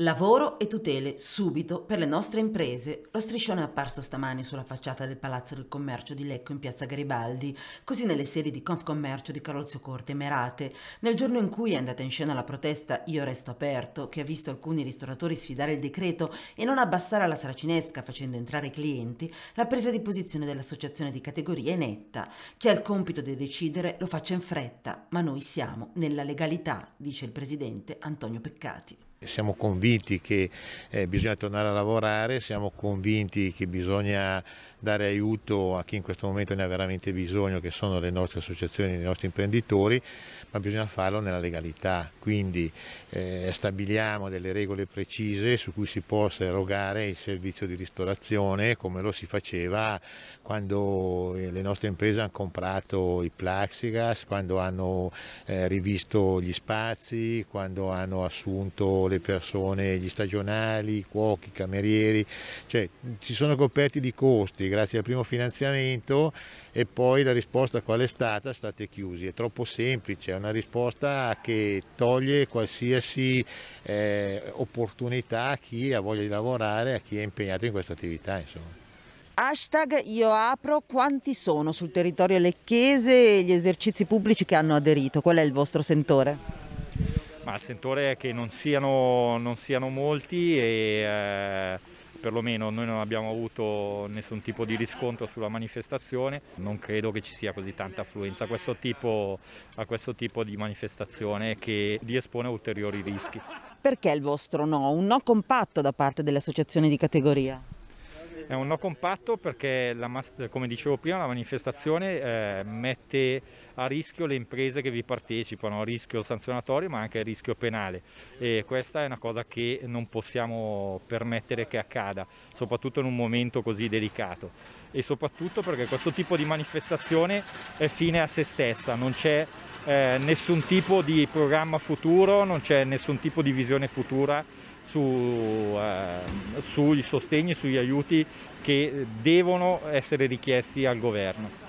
Lavoro e tutele subito per le nostre imprese. Lo striscione è apparso stamani sulla facciata del Palazzo del Commercio di Lecco in piazza Garibaldi, così nelle sedi di Confcommercio di Carrozio Corte e Merate. Nel giorno in cui è andata in scena la protesta Io Resto Aperto, che ha visto alcuni ristoratori sfidare il decreto e non abbassare la saracinesca facendo entrare i clienti, la presa di posizione dell'associazione di categoria è netta. Chi ha il compito di decidere lo faccia in fretta, ma noi siamo nella legalità, dice il presidente Antonio Peccati. Siamo convinti che eh, bisogna tornare a lavorare, siamo convinti che bisogna dare aiuto a chi in questo momento ne ha veramente bisogno, che sono le nostre associazioni, i nostri imprenditori, ma bisogna farlo nella legalità. Quindi eh, stabiliamo delle regole precise su cui si possa erogare il servizio di ristorazione, come lo si faceva quando eh, le nostre imprese hanno comprato i plaxigas, quando hanno eh, rivisto gli spazi, quando hanno assunto le persone, gli stagionali, i cuochi, i camerieri, cioè si sono coperti di costi grazie al primo finanziamento e poi la risposta qual è stata? State chiusi. È troppo semplice, è una risposta che toglie qualsiasi eh, opportunità a chi ha voglia di lavorare, a chi è impegnato in questa attività. Insomma. Hashtag io apro, quanti sono sul territorio lecchese gli esercizi pubblici che hanno aderito? Qual è il vostro sentore? Ma il sentore è che non siano, non siano molti e eh, perlomeno noi non abbiamo avuto nessun tipo di riscontro sulla manifestazione, non credo che ci sia così tanta affluenza a questo tipo, a questo tipo di manifestazione che li espone a ulteriori rischi. Perché il vostro no? Un no compatto da parte delle associazioni di categoria? È un no compatto perché, la, come dicevo prima, la manifestazione eh, mette a rischio le imprese che vi partecipano, a rischio sanzionatorio ma anche a rischio penale e questa è una cosa che non possiamo permettere che accada, soprattutto in un momento così delicato e soprattutto perché questo tipo di manifestazione è fine a se stessa, non c'è eh, nessun tipo di programma futuro, non c'è nessun tipo di visione futura su, eh, sui sostegni, sugli aiuti che devono essere richiesti al governo.